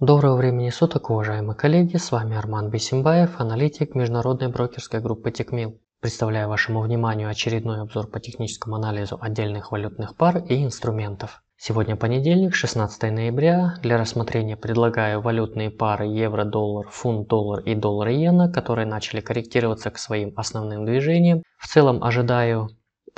Доброго времени суток, уважаемые коллеги, с вами Арман Бесимбаев, аналитик международной брокерской группы Текмил. Представляю вашему вниманию очередной обзор по техническому анализу отдельных валютных пар и инструментов. Сегодня понедельник, 16 ноября. Для рассмотрения предлагаю валютные пары евро-доллар, фунт-доллар и доллар-иена, которые начали корректироваться к своим основным движениям. В целом ожидаю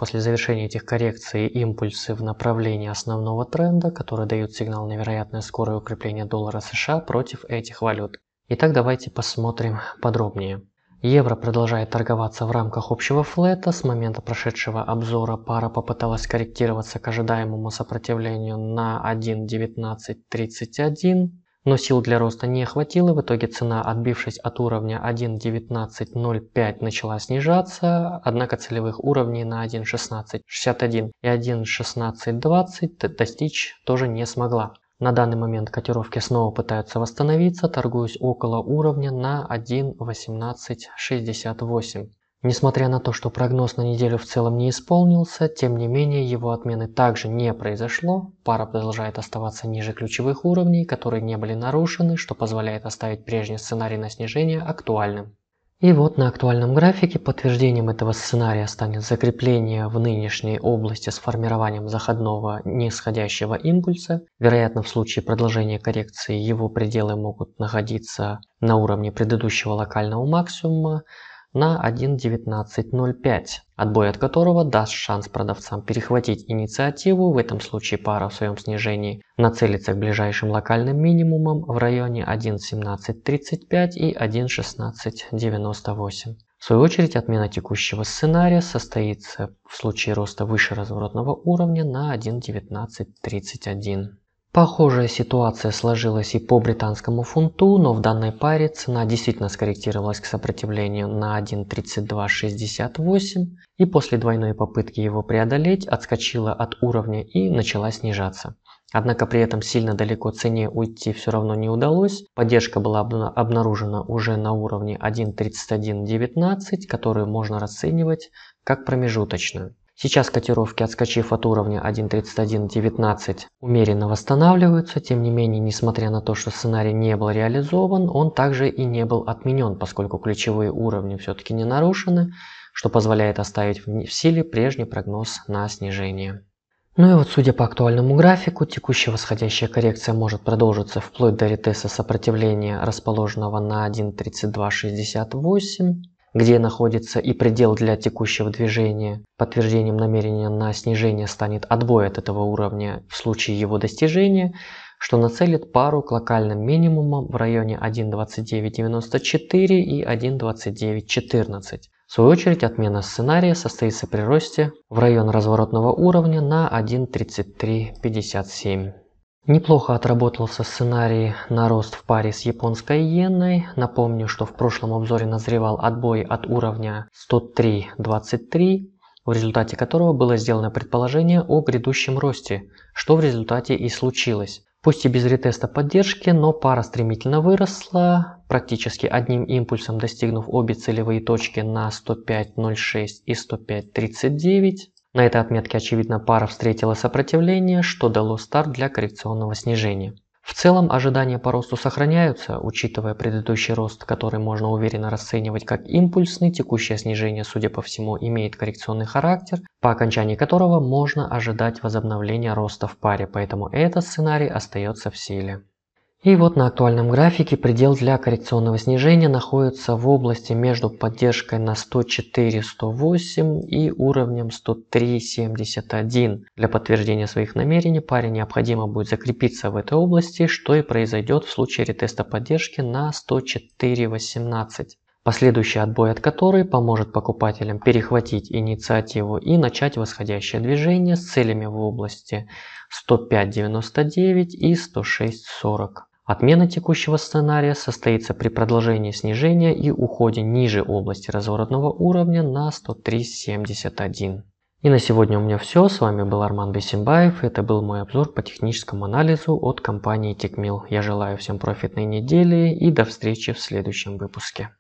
После завершения этих коррекций импульсы в направлении основного тренда, которые дают сигнал невероятное скорое укрепление доллара США против этих валют. Итак, давайте посмотрим подробнее. Евро продолжает торговаться в рамках общего флета. С момента прошедшего обзора пара попыталась корректироваться к ожидаемому сопротивлению на 1.1931 но сил для роста не хватило, в итоге цена, отбившись от уровня 1.1905, начала снижаться, однако целевых уровней на 1.1661 и 1.1620 достичь тоже не смогла. На данный момент котировки снова пытаются восстановиться, торгуюсь около уровня на 1.1868. Несмотря на то, что прогноз на неделю в целом не исполнился, тем не менее его отмены также не произошло, пара продолжает оставаться ниже ключевых уровней, которые не были нарушены, что позволяет оставить прежний сценарий на снижение актуальным. И вот на актуальном графике подтверждением этого сценария станет закрепление в нынешней области с формированием заходного нисходящего импульса. Вероятно, в случае продолжения коррекции его пределы могут находиться на уровне предыдущего локального максимума, на 1.19.05, отбой от которого даст шанс продавцам перехватить инициативу, в этом случае пара в своем снижении нацелится к ближайшим локальным минимумам в районе 1.17.35 и 1.16.98. В свою очередь отмена текущего сценария состоится в случае роста выше разворотного уровня на 1.19.31. Похожая ситуация сложилась и по британскому фунту, но в данной паре цена действительно скорректировалась к сопротивлению на 1.3268 и после двойной попытки его преодолеть отскочила от уровня и начала снижаться. Однако при этом сильно далеко цене уйти все равно не удалось. Поддержка была обнаружена уже на уровне 1.3119, которую можно расценивать как промежуточную. Сейчас котировки, отскочив от уровня 1.31.19, умеренно восстанавливаются. Тем не менее, несмотря на то, что сценарий не был реализован, он также и не был отменен, поскольку ключевые уровни все-таки не нарушены, что позволяет оставить в силе прежний прогноз на снижение. Ну и вот судя по актуальному графику, текущая восходящая коррекция может продолжиться вплоть до ретеста сопротивления, расположенного на 1.3268 где находится и предел для текущего движения. Подтверждением намерения на снижение станет отбой от этого уровня в случае его достижения, что нацелит пару к локальным минимумам в районе 1.2994 и 1.2914. В свою очередь отмена сценария состоится при росте в район разворотного уровня на 1.3357. Неплохо отработался сценарий на рост в паре с японской иеной. Напомню, что в прошлом обзоре назревал отбой от уровня 103.23, в результате которого было сделано предположение о грядущем росте, что в результате и случилось. Пусть и без ретеста поддержки, но пара стремительно выросла, практически одним импульсом достигнув обе целевые точки на 105.06 и 105.39. На этой отметке очевидно пара встретила сопротивление, что дало старт для коррекционного снижения. В целом ожидания по росту сохраняются, учитывая предыдущий рост, который можно уверенно расценивать как импульсный, текущее снижение, судя по всему, имеет коррекционный характер, по окончании которого можно ожидать возобновления роста в паре, поэтому этот сценарий остается в силе. И вот на актуальном графике предел для коррекционного снижения находится в области между поддержкой на 104-108 и уровнем 103-71. Для подтверждения своих намерений паре необходимо будет закрепиться в этой области, что и произойдет в случае ретеста поддержки на 104-18. Последующий отбой от которой поможет покупателям перехватить инициативу и начать восходящее движение с целями в области 105.99 и 106.40. Отмена текущего сценария состоится при продолжении снижения и уходе ниже области разворотного уровня на 103.71. И на сегодня у меня все. С вами был Арман Бесимбаев. Это был мой обзор по техническому анализу от компании Текмил. Я желаю всем профитной недели и до встречи в следующем выпуске.